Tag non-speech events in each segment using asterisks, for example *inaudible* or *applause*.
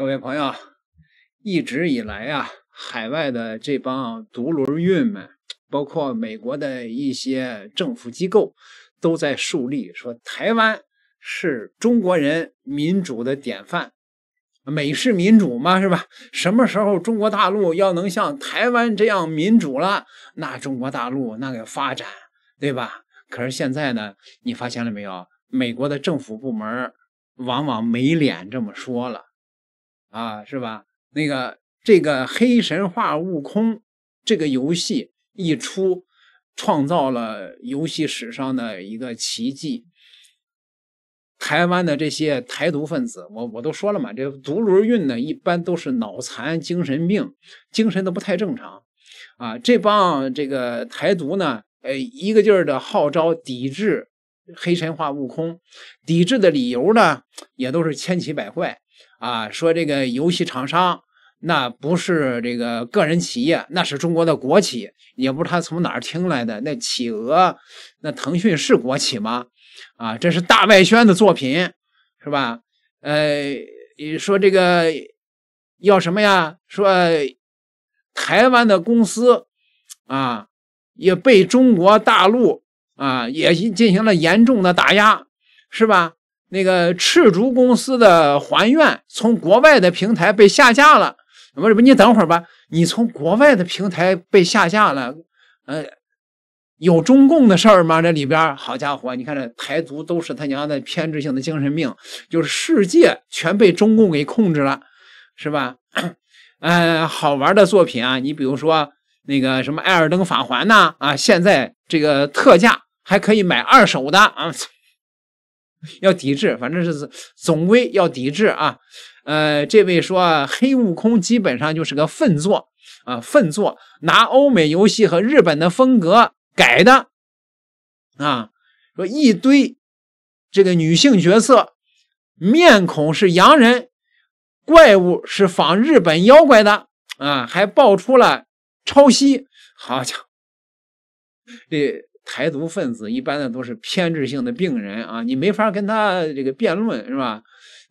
各位朋友，一直以来啊，海外的这帮独轮运们，包括美国的一些政府机构，都在树立说台湾是中国人民主的典范，美式民主嘛，是吧？什么时候中国大陆要能像台湾这样民主了，那中国大陆那个发展，对吧？可是现在呢，你发现了没有？美国的政府部门往往没脸这么说了。啊，是吧？那个这个黑神话悟空这个游戏一出，创造了游戏史上的一个奇迹。台湾的这些台独分子，我我都说了嘛，这独轮运呢，一般都是脑残、精神病，精神都不太正常。啊，这帮这个台独呢，呃，一个劲儿的号召抵制黑神话悟空，抵制的理由呢，也都是千奇百怪。啊，说这个游戏厂商那不是这个个人企业，那是中国的国企。也不知道他从哪儿听来的。那企鹅，那腾讯是国企吗？啊，这是大外宣的作品，是吧？呃，说这个要什么呀？说台湾的公司啊，也被中国大陆啊也进行了严重的打压，是吧？那个赤足公司的《还愿》从国外的平台被下架了，不是不？你等会儿吧，你从国外的平台被下架了，呃，有中共的事儿吗？这里边儿，好家伙，你看这台独都是他娘的偏执性的精神病，就是世界全被中共给控制了，是吧？呃，好玩的作品啊，你比如说那个什么《艾尔登法环》呐，啊，现在这个特价还可以买二手的啊。*laughs* 要抵制，反正是总归要抵制啊！呃，这位说黑悟空基本上就是个粪作啊，粪作拿欧美游戏和日本的风格改的啊，说一堆这个女性角色面孔是洋人怪物是仿日本妖怪的啊，还爆出了抄袭，好家伙！这。台独分子一般的都是偏执性的病人啊，你没法跟他这个辩论，是吧？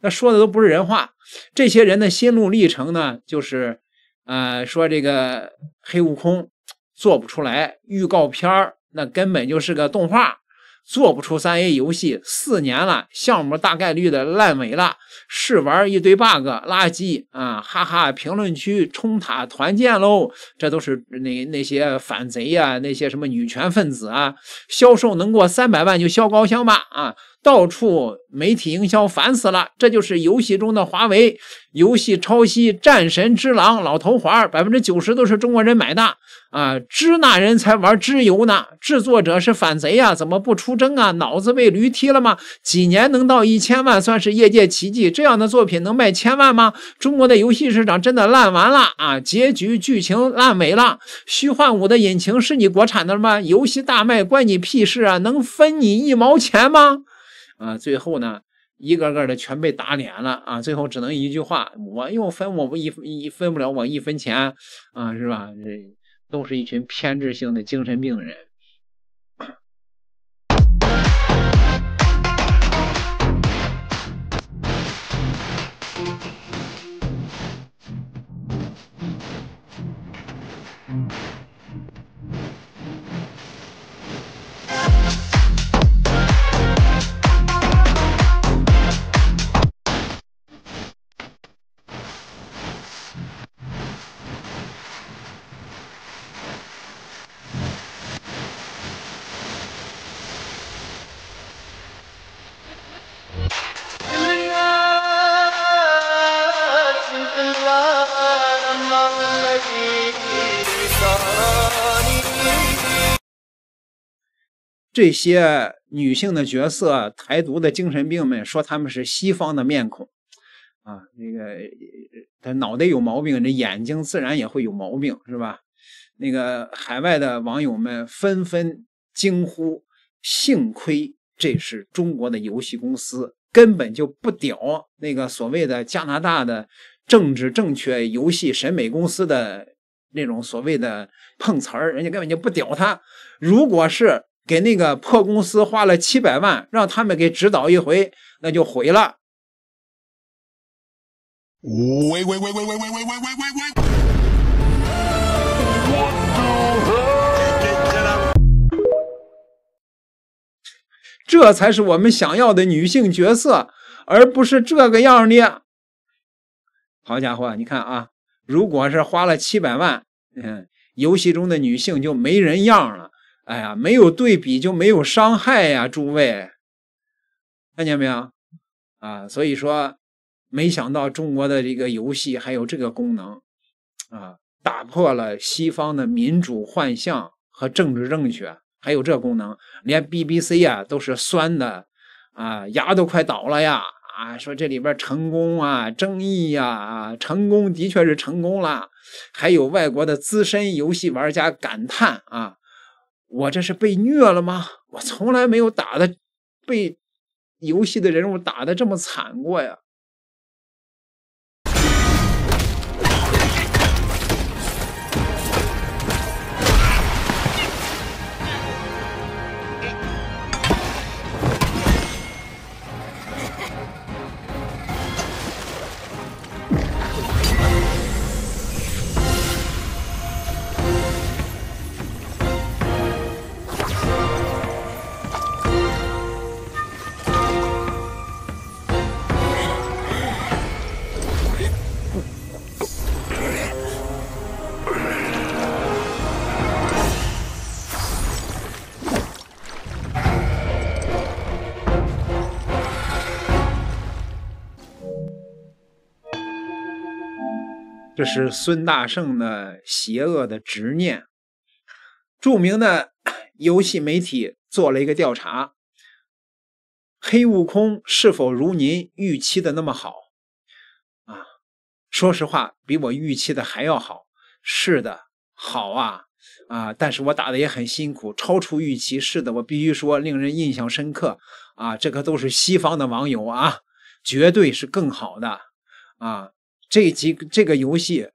那说的都不是人话。这些人的心路历程呢，就是，呃，说这个黑悟空做不出来预告片儿，那根本就是个动画。做不出三 A 游戏四年了，项目大概率的烂尾了，试玩一堆 bug 垃圾啊！哈哈，评论区冲塔团建喽，这都是那那些反贼呀，那些什么女权分子啊，销售能过三百万就烧高香吧啊！到处媒体营销烦死了，这就是游戏中的华为游戏抄袭《战神之狼》老头儿，百分之九十都是中国人买的啊！支那人才玩支游呢，制作者是反贼呀？怎么不出征啊？脑子被驴踢了吗？几年能到一千万算是业界奇迹，这样的作品能卖千万吗？中国的游戏市场真的烂完了啊！结局剧情烂尾了，虚幻五的引擎是你国产的吗？游戏大卖关你屁事啊？能分你一毛钱吗？啊，最后呢，一个个的全被打脸了啊！最后只能一句话，我又分我不一一分不了我一分钱啊，是吧？这都是一群偏执性的精神病人。这些女性的角色，台独的精神病们说他们是西方的面孔，啊，那个他脑袋有毛病，这眼睛自然也会有毛病，是吧？那个海外的网友们纷纷惊呼：幸亏这是中国的游戏公司，根本就不屌那个所谓的加拿大的政治正确游戏审美公司的那种所谓的碰瓷儿，人家根本就不屌他。如果是给那个破公司花了七百万，让他们给指导一回，那就毁了。喂喂喂喂喂喂喂喂喂喂！这才是我们想要的女性角色，而不是这个样的。好家伙，你看啊，如果是花了七百万，嗯，游戏中的女性就没人样了。哎呀，没有对比就没有伤害呀！诸位，看见没有啊？所以说，没想到中国的这个游戏还有这个功能啊，打破了西方的民主幻象和政治正确，还有这功能，连 BBC 啊都是酸的啊，牙都快倒了呀！啊，说这里边成功啊，争议呀，啊，成功的确是成功了。还有外国的资深游戏玩家感叹啊。我这是被虐了吗？我从来没有打的被游戏的人物打的这么惨过呀！这是孙大圣的邪恶的执念。著名的 *clears throat* 游戏媒体做了一个调查：黑悟空是否如您预期的那么好？啊，说实话，比我预期的还要好。是的，好啊，啊，但是我打的也很辛苦，超出预期。是的，我必须说，令人印象深刻。啊，这个都是西方的网友啊，绝对是更好的啊。这几这个游戏，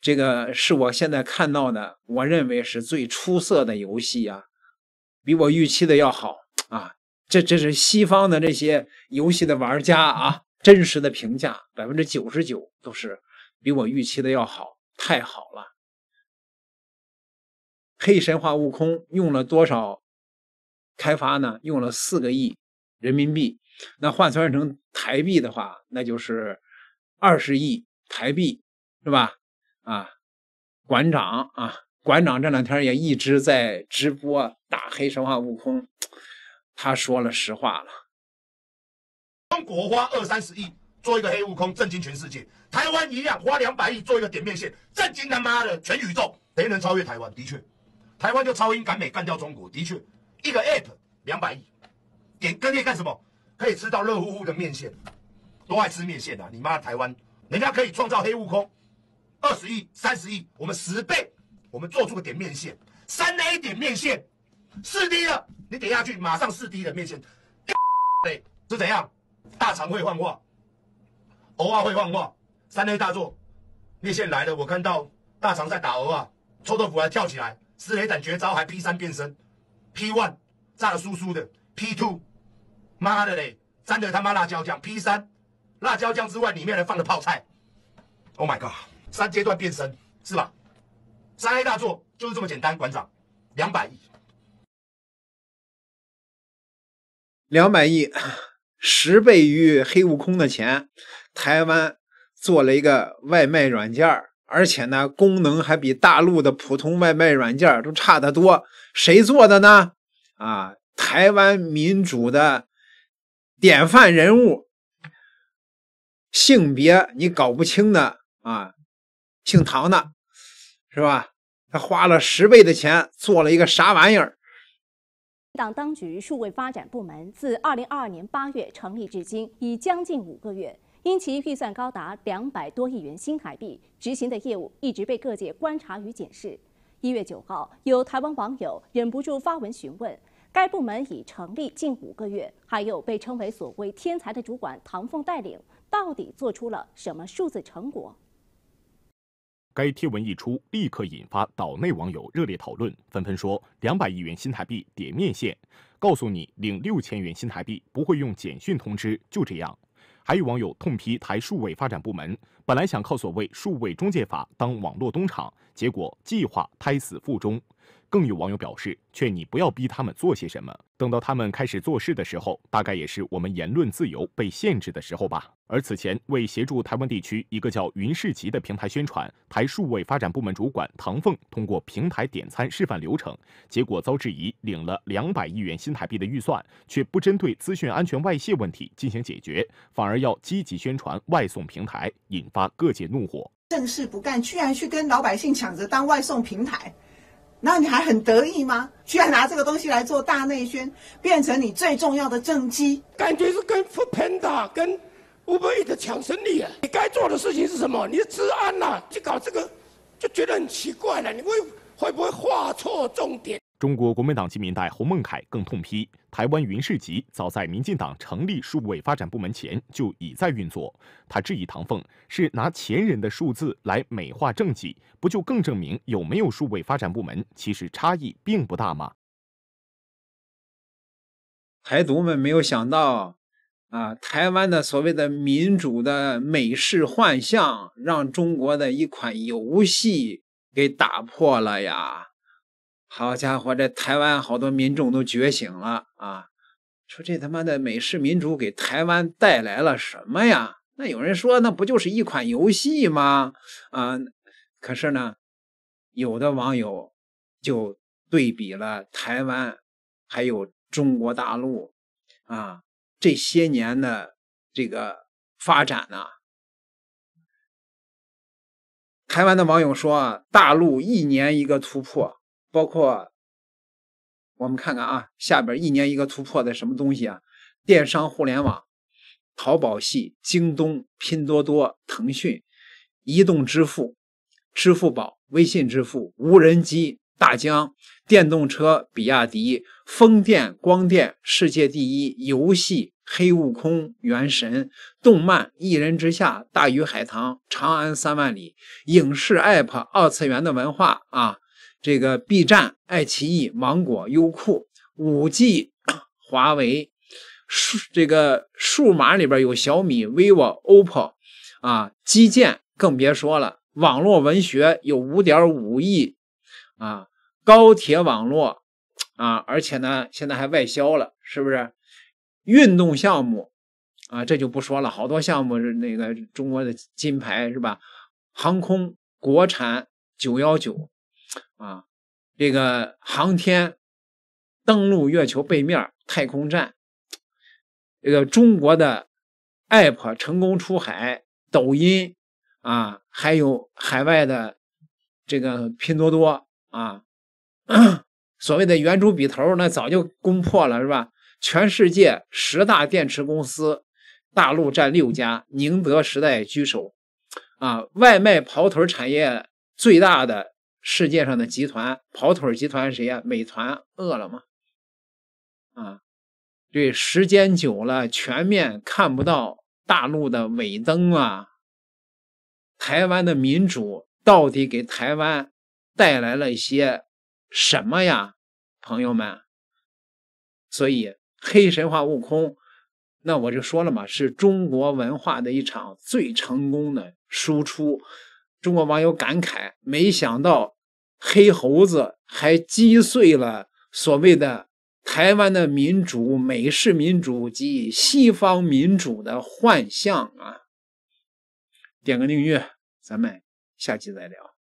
这个是我现在看到的，我认为是最出色的游戏啊，比我预期的要好啊！这这是西方的这些游戏的玩家啊，真实的评价，百分之九十九都是比我预期的要好，太好了！《黑神话：悟空》用了多少开发呢？用了四个亿人民币，那换算成台币的话，那就是。二十亿台币，是吧？啊，馆长啊，馆长这两天也一直在直播打黑神话悟空，他说了实话了。中国花二三十亿做一个黑悟空，震惊全世界；台湾一样，花两百亿做一个点面线，震惊他妈的全宇宙。谁能超越台湾？的确，台湾就超英赶美，干掉中国。的确，一个 APP 两百亿，点跟烈干什么？可以吃到热乎乎的面线。都爱吃面线啊！你妈台湾人家可以创造黑悟空，二十亿、三十亿，我们十倍，我们做出个点面线，三 A 点面线，四 D 的，你点下去马上四 D 的面线，对，是怎样？大肠会幻化，偶尔会幻化，三 A 大作，面线来了，我看到大肠在打偶尔，臭豆腐还跳起来，四 A 展绝招还 P 三变身，P one 炸的酥酥的，P two 妈的嘞，沾的他妈辣椒酱，P 三。辣椒酱之外，里面还放了泡菜。Oh my god！三阶段变身是吧？三 A 大作就是这么简单。馆长，两百亿，两百亿，十倍于黑悟空的钱。台湾做了一个外卖软件，而且呢，功能还比大陆的普通外卖软件都差得多。谁做的呢？啊，台湾民主的典范人物。性别你搞不清的啊，姓唐的是吧？他花了十倍的钱做了一个啥玩意儿？党当局数位发展部门自二零二二年八月成立至今已将近五个月，因其预算高达两百多亿元新台币，执行的业务一直被各界观察与检视。一月九号，有台湾网友忍不住发文询问。该部门已成立近五个月，还有被称为“所谓天才”的主管唐凤带领，到底做出了什么数字成果？该贴文一出，立刻引发岛内网友热烈讨论，纷纷说：“两百亿元新台币点面线，告诉你领六千元新台币，不会用简讯通知，就这样。”还有网友痛批台数位发展部门，本来想靠所谓数位中介法当网络东厂，结果计划胎死腹中。更有网友表示，劝你不要逼他们做些什么。等到他们开始做事的时候，大概也是我们言论自由被限制的时候吧。而此前，为协助台湾地区一个叫“云市集”的平台宣传，台数位发展部门主管唐凤通过平台点餐示范流程，结果遭质疑领了两百亿元新台币的预算，却不针对资讯安全外泄问题进行解决，反而要积极宣传外送平台，引发各界怒火。正事不干，居然去跟老百姓抢着当外送平台。那你还很得意吗？居然拿这个东西来做大内宣，变成你最重要的政绩，感觉是跟扶贫的、跟无谓的抢生意啊！你该做的事情是什么？你的治安呐，就搞这个，就觉得很奇怪了。你会会不会画错重点？中国国民党籍民代洪孟凯更痛批，台湾云市集早在民进党成立数位发展部门前就已在运作。他质疑唐凤是拿前人的数字来美化政绩，不就更证明有没有数位发展部门其实差异并不大吗？台独们没有想到啊，台湾的所谓的民主的美式幻象，让中国的一款游戏给打破了呀。好家伙，这台湾好多民众都觉醒了啊！说这他妈的美式民主给台湾带来了什么呀？那有人说，那不就是一款游戏吗？啊！可是呢，有的网友就对比了台湾，还有中国大陆啊这些年的这个发展呢。台湾的网友说大陆一年一个突破。包括，我们看看啊，下边一年一个突破的什么东西啊？电商、互联网、淘宝系、京东、拼多多、腾讯、移动支付、支付宝、微信支付、无人机、大疆、电动车、比亚迪、风电、光电世界第一、游戏《黑悟空》、《元神》、动漫《一人之下》、《大鱼海棠》、《长安三万里》、影视 App、二次元的文化啊。这个 B 站、爱奇艺、芒果、优酷、五 G、*coughs* 华为数这个数码里边有小米、vivo、oppo 啊，基建更别说了，网络文学有五点五亿啊，高铁网络啊，而且呢现在还外销了，是不是？运动项目啊，这就不说了，好多项目是那个中国的金牌是吧？航空国产九幺九。啊，这个航天登陆月球背面，太空站，这个中国的 app 成功出海，抖音啊，还有海外的这个拼多多啊，*coughs* 所谓的圆珠笔头那早就攻破了，是吧？全世界十大电池公司，大陆占六家，宁德时代居首。啊，外卖跑腿产业最大的。世界上的集团跑腿集团谁呀？美团、饿了么，啊，对，时间久了，全面看不到大陆的尾灯啊，台湾的民主到底给台湾带来了一些什么呀，朋友们？所以黑神话悟空，那我就说了嘛，是中国文化的一场最成功的输出。中国网友感慨：没想到，黑猴子还击碎了所谓的台湾的民主、美式民主及西方民主的幻象啊！点个订阅，咱们下期再聊。